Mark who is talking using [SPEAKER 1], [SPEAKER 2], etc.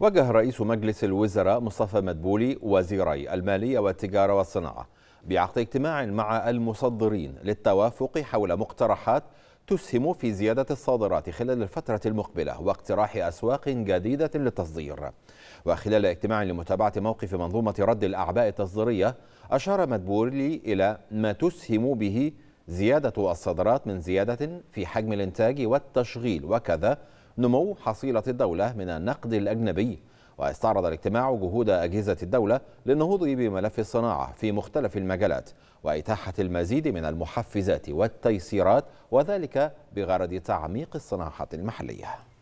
[SPEAKER 1] وجه رئيس مجلس الوزراء مصطفى مدبولي وزيري المالية والتجارة والصناعة بعقد اجتماع مع المصدرين للتوافق حول مقترحات تسهم في زيادة الصادرات خلال الفترة المقبلة واقتراح أسواق جديدة للتصدير وخلال اجتماع لمتابعة موقف منظومة رد الأعباء التصديرية أشار مدبولي إلى ما تسهم به زيادة الصادرات من زيادة في حجم الإنتاج والتشغيل وكذا نمو حصيلة الدولة من النقد الأجنبي واستعرض الاجتماع جهود أجهزة الدولة للنهوض بملف الصناعة في مختلف المجالات وإتاحة المزيد من المحفزات والتيسيرات وذلك بغرض تعميق الصناعة المحلية